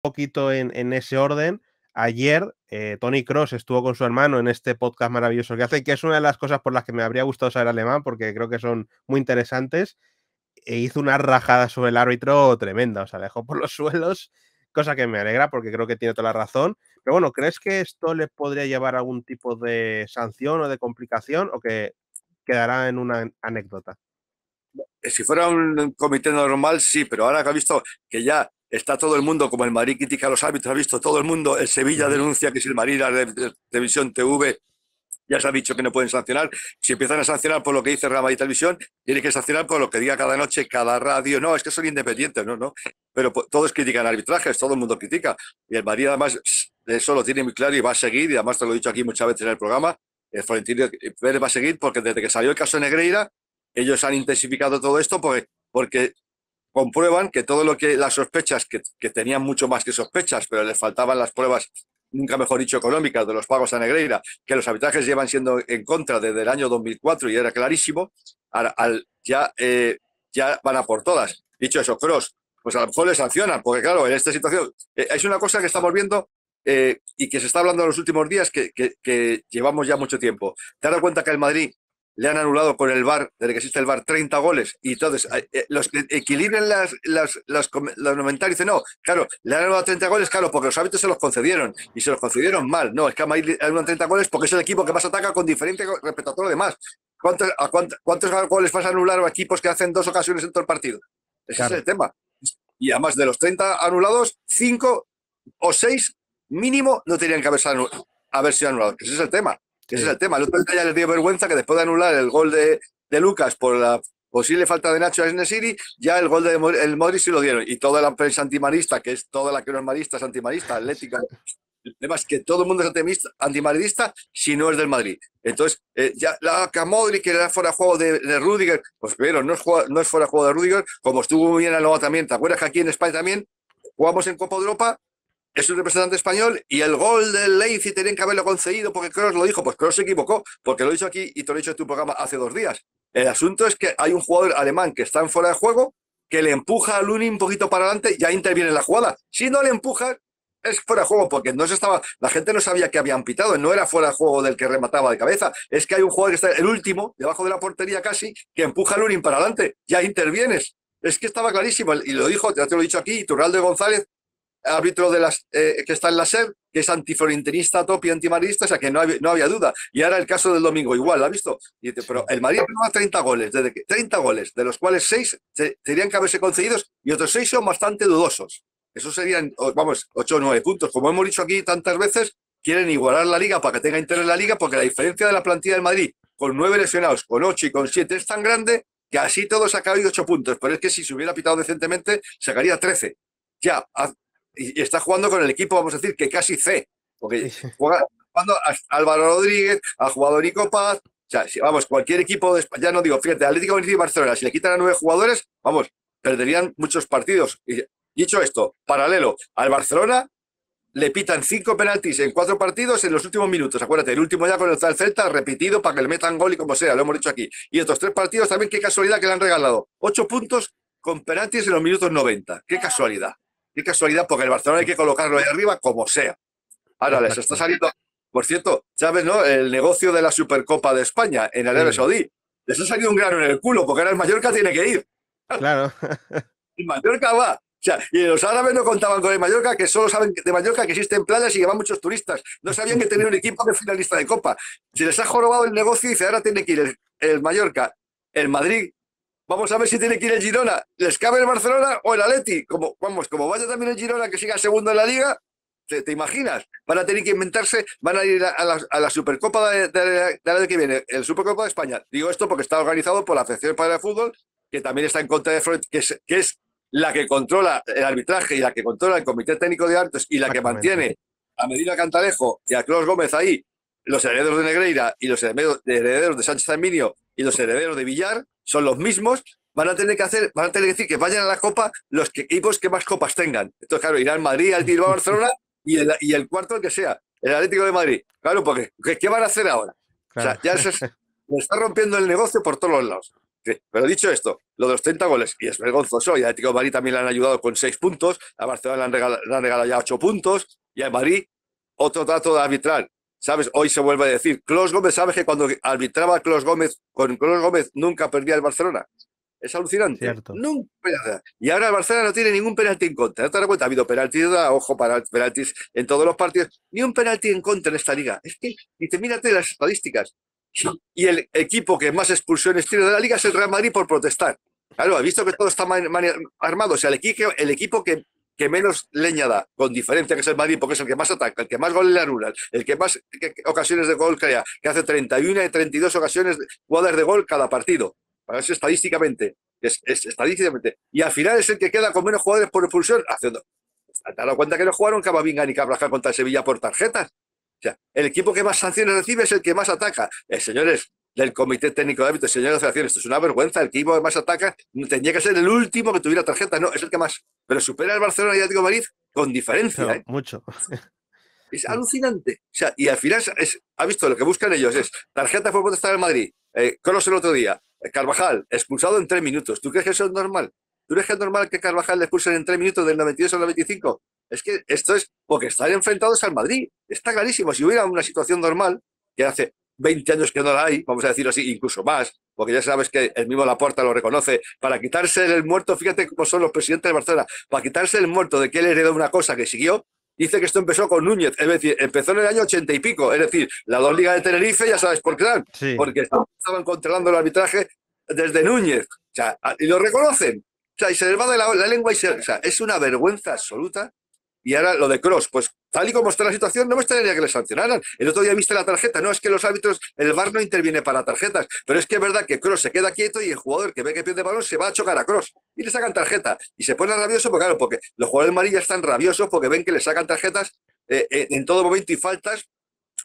poquito en, ese orden, ayer eh, Tony Cross estuvo con su hermano en este podcast maravilloso que hace, que es una de las cosas por las que me habría gustado saber alemán, porque creo que son muy interesantes. E hizo una rajada sobre el árbitro tremenda, o sea, dejó por los suelos, cosa que me alegra porque creo que tiene toda la razón. Pero bueno, ¿crees que esto le podría llevar a algún tipo de sanción o de complicación o que quedará en una anécdota? Si fuera un comité normal, sí, pero ahora que ha visto que ya está todo el mundo, como el Madrid critica a los árbitros, ha visto todo el mundo, el Sevilla denuncia que si el Madrid, la televisión TV, ya se ha dicho que no pueden sancionar, si empiezan a sancionar por lo que dice Real Televisión, tienen que sancionar por lo que diga cada noche, cada radio, no, es que son independientes, no, no, pero pues, todos critican arbitrajes, todo el mundo critica, y el Madrid además eso lo tiene muy claro y va a seguir, y además te lo he dicho aquí muchas veces en el programa, el Florentino Pérez va a seguir porque desde que salió el caso Negreira, ellos han intensificado todo esto porque comprueban que todo lo que las sospechas, que, tenían mucho más que sospechas, pero les faltaban las pruebas nunca mejor dicho, económicas de los pagos a Negreira, que los arbitrajes llevan siendo en contra desde el año 2004 y era clarísimo, al, ya, eh, ya van a por todas. Dicho eso, Cross, pues a lo mejor le sancionan, porque claro, en esta situación eh, es una cosa que estamos viendo eh, y que se está hablando en los últimos días, que, que llevamos ya mucho tiempo. Te das cuenta que el Madrid le han anulado con el VAR, desde que existe el VAR, 30 goles. Y entonces, eh, eh, los que equilibren las, las, las, los comentarios dicen, no, claro, le han anulado 30 goles, claro, porque los hábitos se los concedieron y se los concedieron mal. No, es que a Madrid le 30 goles porque es el equipo que más ataca con diferente respecto a todo lo demás. ¿Cuántos, cuántos, goles vas a anular a equipos que hacen dos ocasiones en todo el partido? Ese es el tema. Y además, de los 30 anulados, 5 o 6 mínimo no tenían que haberse, anulado, haber sido anulados. Ese es el tema. Ese es el tema. El otro día ya les dio vergüenza que después de anular el gol de, Lucas por la posible falta de Nacho a City, ya el gol de el Modric sí lo dieron. Y toda la prensa antimarista, que es toda la que no es marista, es antimarista, atlética. El tema es que todo el mundo es antimadridista si no es del Madrid. Entonces, eh, ya la Camodri, que era fuera de juego de, de Rudiger, pues pero no es, no es fuera de juego de Rudiger, como estuvo muy bien el también. ¿Te acuerdas que aquí en España también jugamos en Copa Europa es un representante español y el gol del Leipzig tenían que haberlo concedido porque Kroos lo dijo. Pues Kroos se equivocó, porque lo he dicho aquí y te lo he dicho en tu programa hace dos días. El asunto es que hay un jugador alemán que está en fuera de juego, que le empuja a Lunin un poquito para adelante y ahí interviene la jugada. Si no le empuja, es fuera de juego, porque no se estaba, la gente no sabía que habían pitado, no era fuera de juego del que remataba de cabeza, es que hay un jugador que está el último, debajo de la portería casi, que empuja a Lunin para adelante, ya intervienes. Es que estaba clarísimo, y lo dijo, ya te lo he dicho aquí, Turraldo González árbitro de las, eh, que está en la SER, que es antiflorentinista, y antimarista, o sea que no, había, duda. Y ahora el caso del domingo, igual, ¿ha visto? pero el Madrid ha 30 goles, desde que, 30 goles, de los cuales 6 tendrían que haberse concedidos y otros 6 son bastante dudosos. Eso serían, vamos, 8 o 9 puntos. Como hemos dicho aquí tantas veces, quieren igualar la liga para que tenga interés la liga, porque la diferencia de la plantilla del Madrid con 9 lesionados, con 8 y con 7 es tan grande que así todo y 8 puntos. Pero es que si se hubiera pitado decentemente, sacaría 13. Ya, y, está jugando con el equipo, vamos a decir, que casi C, porque juega jugando a Álvaro Rodríguez, ha jugado Nico Paz, o sea, si, vamos, cualquier equipo de España, ya no digo, fíjate, Atlético Madrid y Barcelona, si le quitan a nueve jugadores, vamos, perderían muchos partidos. Y, dicho esto, paralelo, al Barcelona le pitan cinco penaltis en cuatro partidos en los últimos minutos. Acuérdate, el último ya con el Celta, repetido para que le metan gol y como sea, lo hemos dicho aquí. Y estos tres partidos también, qué casualidad que le han regalado. Ocho puntos con penaltis en los minutos 90. Qué casualidad. Qué casualidad, porque el Barcelona hay que colocarlo ahí arriba como sea. Ahora les está saliendo, por cierto, ¿sabes, no? El negocio de la Supercopa de España en Arabia Saudí. Les ha salido un grano en el culo, porque ahora el Mallorca tiene que ir. Claro. el Mallorca va. O sea, y los árabes no contaban con el Mallorca, que solo saben de Mallorca que existen playas y que muchos turistas. No sabían que tenía un equipo de finalista de Copa. Si les ha jorobado el negocio, y ahora tiene que ir el Mallorca, el Madrid Vamos a ver si tiene que ir el Girona. ¿Les cabe el Barcelona o el Atleti? Como, vamos, como vaya también el Girona, que siga segundo en la Liga, ¿te, imaginas? Van a tener que inventarse, van a ir a, la, Supercopa de, la de, que viene, el Supercopa de España. Digo esto porque está organizado por la Federación para de Fútbol, que también está en contra de Freud, que es, que es la que controla el arbitraje y la que controla el Comité Técnico de Artes y la que mantiene a Medina Cantalejo y a Claus Gómez ahí, los herederos de Negreira y los herederos de Sánchez Arminio y los herederos de Villar, son los mismos, van a tener que hacer, van a tener que decir que vayan a la copa los equipos que más copas tengan. Entonces, claro, irán Madrid, al Bilbao, Barcelona y el, y el cuarto que sea, el Atlético de Madrid. Claro, porque ¿qué, van a hacer ahora? O sea, ya se, está rompiendo el negocio por todos los lados. pero dicho esto, lo de los 30 goles, y es vergonzoso, y a Atlético de Madrid también le han ayudado con 6 puntos, a Barcelona le han regalado, ya 8 puntos, y a Madrid otro trato de arbitral ¿Sabes? Hoy se vuelve a decir, Clos Gómez, ¿sabes que cuando arbitraba Clos Gómez, con Clos Gómez nunca perdía el Barcelona? Es alucinante. Cierto. Nunca. Y ahora el Barcelona no tiene ningún penalti en contra. te das cuenta? Ha habido penaltis, ojo, penaltis en todos los partidos. Ni un penalti en contra en esta liga. Es que, te mírate las estadísticas. Y el equipo que más expulsiones tiene de la liga es el Real Madrid por protestar. Claro, ha visto que todo está armado. O sea, el equipo que que menos leña da, con diferencia que es el Madrid, porque es el que más ataca, el que más goles le anula el que más ocasiones de gol crea, que hace 31 y 32 ocasiones, jugadas de gol cada partido. Para eso estadísticamente, es, estadísticamente. Y al final es el que queda con menos jugadores por expulsión, haciendo. ¿Te cuenta que no jugaron Camavinga ni Cabraja contra Sevilla por tarjetas? O sea, el equipo que más sanciones recibe es el que más ataca. Eh, señores, del Comité Técnico de Hábitos, y Señores de Federación. Esto es una vergüenza. El equipo que más ataca tenía que ser el último que tuviera tarjeta. No, es el que más. Pero supera al Barcelona y Atlético Madrid con diferencia. ¿eh? Mucho. Es alucinante. O sea, y al final es, ha visto lo que buscan ellos: es tarjeta por protestar en Madrid. Eh, el otro día. Eh, Carvajal, expulsado en tres minutos. ¿Tú crees que eso es normal? ¿Tú crees que es normal que Carvajal le expulsen en tres minutos del 92 al 95? Es que esto es porque están enfrentados al Madrid. Está clarísimo. Si hubiera una situación normal, que hace 20 años que no la hay, vamos a decirlo así, incluso más, porque ya sabes que el mismo Laporta lo reconoce, para quitarse el muerto, fíjate cómo son los presidentes de Barcelona, para quitarse el muerto de que él heredó una cosa que siguió, dice que esto empezó con Núñez, es decir, empezó en el año ochenta y pico, es decir, las dos ligas de Tenerife ya sabes por qué eran, porque estaban controlando el arbitraje desde Núñez, o sea, y lo reconocen, y se les va de la, lengua y es una vergüenza absoluta y ahora lo de Cross, pues tal y como está la situación, no me gustaría que le sancionaran. El otro día viste la tarjeta, no es que los árbitros, el VAR no interviene para tarjetas, pero es que es verdad que Cross se queda quieto y el jugador que ve que pierde balón se va a chocar a Cross y le sacan tarjeta. Y se pone rabioso porque, claro, porque los jugadores marillas están rabiosos porque ven que le sacan tarjetas eh, eh, en todo momento y faltas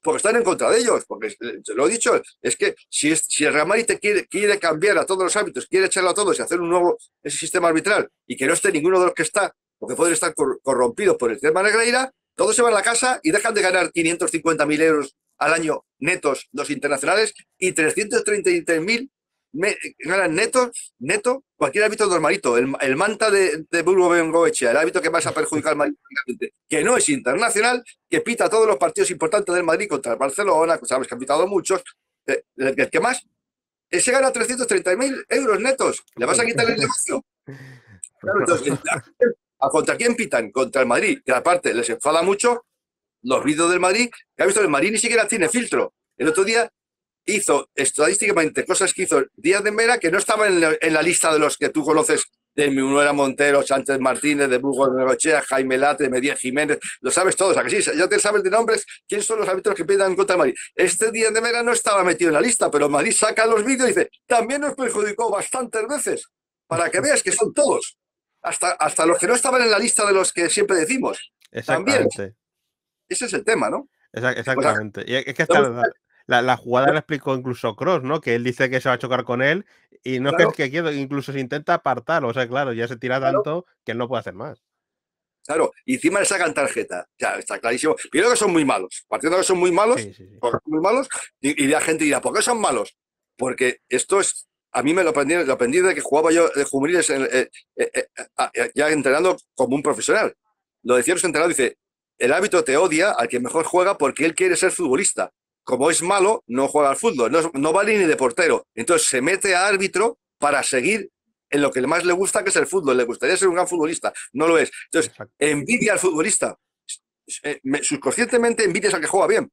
porque están en contra de ellos, porque eh, lo he dicho, es que si, si el Real Madrid te quiere, quiere cambiar a todos los árbitros, quiere echarlo a todos y hacer un nuevo ese sistema arbitral y que no esté ninguno de los que está, que pueden estar corrompidos por el tema Negreira, todos se van a la casa y dejan de ganar 550.000 euros al año netos los internacionales y 333.000 ganan netos, neto, cualquier hábito normalito. El, el manta de, de el hábito que más a perjudicar que no es internacional, que pita todos los partidos importantes del Madrid contra el Barcelona, que sabes que ha pitado muchos, eh, el, que más, ese gana 330.000 euros netos. ¿Le vas a quitar el negocio? contra quién pitan? Contra el Madrid, que aparte les enfada mucho los vídeos del Madrid, que ha visto el Madrid ni siquiera tiene filtro. El otro día hizo estadísticamente cosas que hizo Díaz de Mera que no estaban en la, lista de los que tú conoces de Minuera Montero, Sánchez Martínez, de Burgos de Negochea, Jaime Late, Medía Jiménez, lo sabes todos, ¿a que sí, ya te sabes de nombres ¿Quiénes son los árbitros que pitan contra el Madrid. Este Díaz de Mera no estaba metido en la lista, pero Madrid saca los vídeos y dice, también nos perjudicó bastantes veces, para que veas que son todos hasta, los que no estaban en la lista de los que siempre decimos. Exactamente. También. Ese es el tema, ¿no? Exactamente. y es que la, jugada la explicó incluso Cross, ¿no? Que él dice que se va a chocar con él y no es que, incluso se intenta apartarlo O sea, claro, ya se tira tanto que él no puede hacer más. Claro, y encima le sacan tarjeta. Ya, está clarísimo. Primero que son muy malos. Partiendo que son muy malos, muy malos, y, y, la gente dirá, ¿por qué son malos? Porque esto es a mí me lo aprendí, aprendí de que jugaba yo de juveniles eh, eh, eh, ya entrenando como un profesional. Lo decía los entrenador, dice, el hábito te odia al que mejor juega porque él quiere ser futbolista. Como es malo, no juega al fútbol, no, vale ni de portero. Entonces se mete a árbitro para seguir en lo que más le gusta, que es el fútbol. Le gustaría ser un gran futbolista, no lo es. Entonces, envidia al futbolista. Subconscientemente envidias al que juega bien.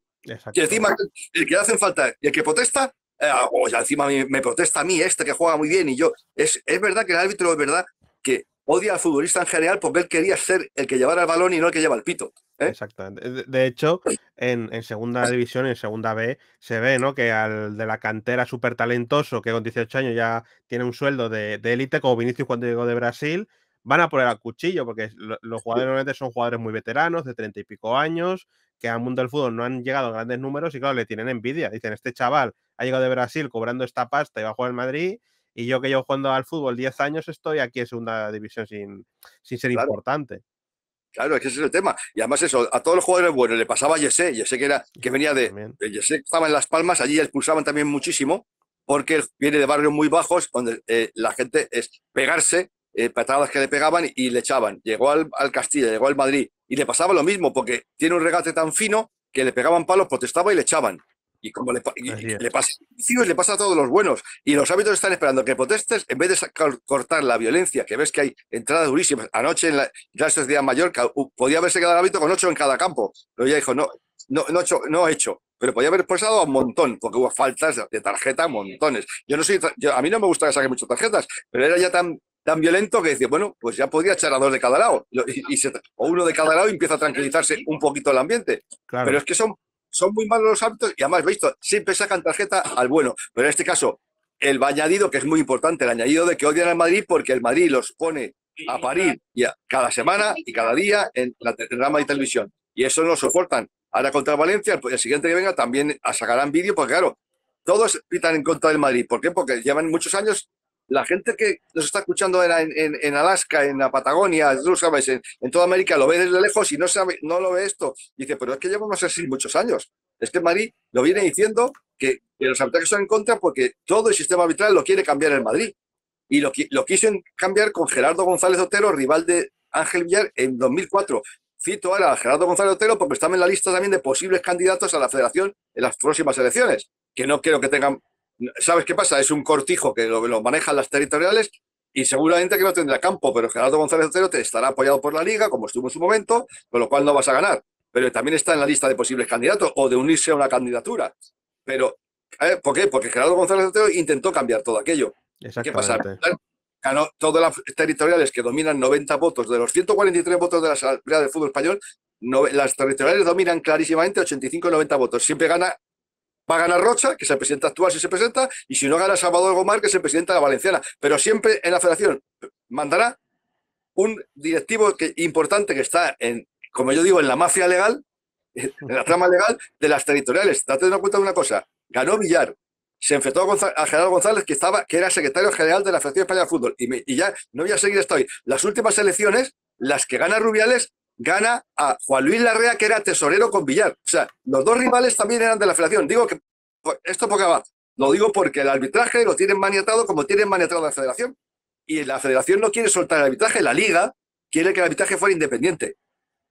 Y encima, el que hacen falta y el que protesta eh, ah, o oh, encima me, protesta a mí este que juega muy bien y yo. Es, verdad que el árbitro es verdad que odia al futbolista en general porque él quería ser el que llevara el balón y no el que lleva el pito. ¿eh? Exactamente. De hecho, en, segunda división, en segunda B, se ve ¿no? que al de la cantera súper talentoso, que con 18 años ya tiene un sueldo de élite, como Vinicius cuando llegó de Brasil, van a poner al cuchillo, porque los jugadores son jugadores muy veteranos, de 30 y pico años, que al mundo del fútbol no han llegado a grandes números y claro, le tienen envidia. Dicen, este chaval ha llegado de Brasil cobrando esta pasta y va a jugar al Madrid. Y yo que yo jugando al fútbol 10 años estoy aquí en segunda división sin, sin ser importante. Claro, es ese es el tema. Y además eso, a todos los jugadores bueno le pasaba a Yesé, sé que, era, que venía de... estaba en Las Palmas, allí expulsaban también muchísimo, porque viene de barrios muy bajos, donde eh, la gente es pegarse, eh, patadas que le pegaban y le echaban. Llegó al, al Castilla, llegó al Madrid, y le pasaba lo mismo, porque tiene un regate tan fino que le pegaban palos, protestaba y le echaban. Y como le, le, pasa, a todos los buenos. Y los hábitos están esperando que protestes en vez de cortar la violencia, que ves que hay entradas durísimas. Anoche en la, la de Mallorca podía haberse quedado el hábito con ocho en cada campo. Pero ya dijo, no, no, no, hecho, hecho. Pero podía haber pasado a un montón, porque hubo faltas de tarjeta, montones. Yo no soy, a mí no me gusta que saquen muchas tarjetas, pero era ya tan tan violento que decía, bueno, pues ya podía echar a dos de cada lado, o uno de cada lado y empieza a tranquilizarse un poquito el ambiente. Pero es que son son muy malos los hábitos y además, visto, siempre sacan tarjeta al bueno. Pero en este caso, el añadido, que es muy importante, el añadido de que odian al Madrid porque el Madrid los pone a parir cada semana y cada día en la rama y televisión. Y eso no lo soportan. Ahora contra Valencia, el, el siguiente que venga también sacarán vídeo, porque claro, todos pitan en contra del Madrid. ¿Por qué? Porque llevan muchos años la gente que nos está escuchando en, Alaska, en la Patagonia, sabes, en, toda América, lo ve desde lejos y no, sabe, no lo ve esto. dice, pero es que llevamos así muchos años. Es que Madrid lo viene diciendo que, los arbitrajes son en contra porque todo el sistema arbitral lo quiere cambiar en Madrid. Y lo, lo quiso cambiar con Gerardo González Otero, rival de Ángel Villar, en 2004 cito ahora a Gerardo González Otero porque está en la lista también de posibles candidatos a la federación en las próximas elecciones, que no creo que tengan ¿Sabes qué pasa? Es un cortijo que lo, manejan las territoriales y seguramente que no tendrá campo, pero Gerardo González Otero te estará apoyado por la liga, como estuvo en su momento, con lo cual no vas a ganar. Pero también está en la lista de posibles candidatos o de unirse a una candidatura. Pero, eh, ¿por qué? Porque Gerardo González Otero intentó cambiar todo aquello. ¿Qué pasa? Ganó todas las territoriales que dominan 90 votos. De los 143 votos de la Asamblea de Fútbol Español, las territoriales dominan clarísimamente 85 y 90 votos. Siempre gana va a ganar Rocha, que se presenta presidente actual si se presenta, y si no gana Salvador Gomar, que es el presidente de la Valenciana. Pero siempre en la federación mandará un directivo que, importante que está, en, como yo digo, en la mafia legal, en la trama legal de las territoriales. Date cuenta de una cosa, ganó Villar, se enfrentó a, Gerardo González, que, estaba, que era secretario general de la Federación Española de Fútbol. Y, y ya no voy a seguir hasta hoy. Las últimas elecciones, las que gana Rubiales, gana a Juan Luis Larrea, que era tesorero con Villar. O sea, los dos rivales también eran de la federación. Digo que esto poca va. Lo digo porque el arbitraje lo tienen maniatado como tienen maniatado la federación. Y la federación no quiere soltar el arbitraje. La liga quiere que el arbitraje fuera independiente.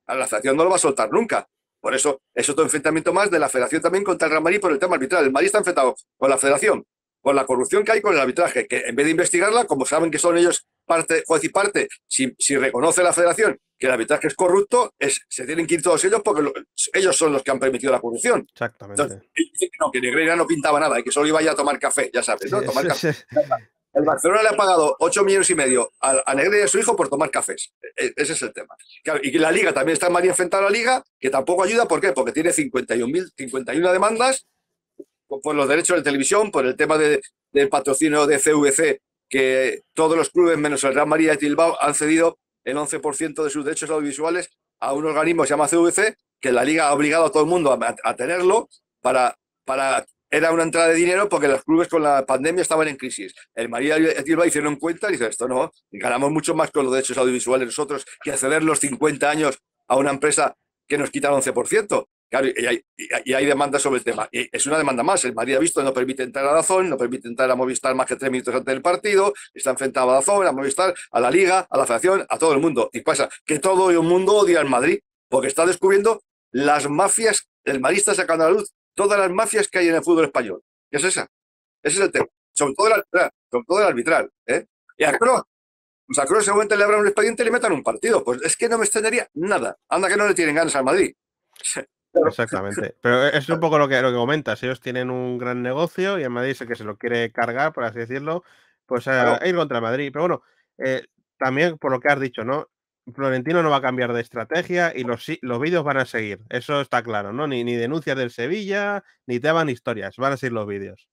A la federación no lo va a soltar nunca. Por eso es otro enfrentamiento más de la federación también contra el Real Madrid por el tema arbitral. El Madrid está enfrentado con la federación, con la corrupción que hay con el arbitraje, que en vez de investigarla, como saben que son ellos parte, juez parte, si, reconoce la federación que el arbitraje es corrupto, es, se tienen que ir todos ellos porque ellos son los que han permitido la corrupción. Exactamente. no, que Negreira no pintaba nada y que solo iba a tomar café, ya sabes, ¿no? Tomar El Barcelona le ha pagado 8 millones y medio a, Negreira y a su hijo por tomar cafés. E, e, ese es el tema. y y la Liga también está mal enfrentada a la Liga, que tampoco ayuda. ¿Por qué? Porque tiene 51, 51 demandas por los derechos de televisión, por el tema de, del patrocinio de CVC que todos los clubes, menos el Real María y Tilbao, han cedido el 11% de sus derechos audiovisuales a un organismo que se llama CVC, que la liga ha obligado a todo el mundo a, tenerlo para, para... Era una entrada de dinero porque los clubes con la pandemia estaban en crisis. El María y Tilbao hicieron cuenta y dice esto no, ganamos mucho más con los derechos audiovisuales nosotros que ceder los 50 años a una empresa que nos quita el 11%. Claro, y hay, demandas demanda sobre el tema. es una demanda más. El Madrid ha visto no permite entrar a la zona, no permite entrar a Movistar más que tres minutos antes del partido. Está enfrentado a zona, a Movistar, a la Liga, a la Federación, a todo el mundo. Y pasa que todo el mundo odia al Madrid porque está descubriendo las mafias. El Madrid está sacando a la luz todas las mafias que hay en el fútbol español. ¿Qué es esa? Ese es el tema. Sobre todo el arbitral. todo el arbitral ¿eh? Y a Kroos, pues a le abran un expediente y le metan un partido. Pues es que no me extendería nada. Anda que no le tienen ganas al Madrid. Exactamente. Pero e-, es un poco lo que, lo que comentas. Ellos tienen un gran negocio y en Madrid es el que se lo quiere cargar, por así decirlo, pues ir contra Madrid. Pero bueno, eh, también por lo que has dicho, ¿no? Florentino no va a cambiar de estrategia y los, los vídeos van a seguir. Eso está claro, ¿no? Ni, ni denuncias del Sevilla, ni te ni historias. Van a seguir los vídeos.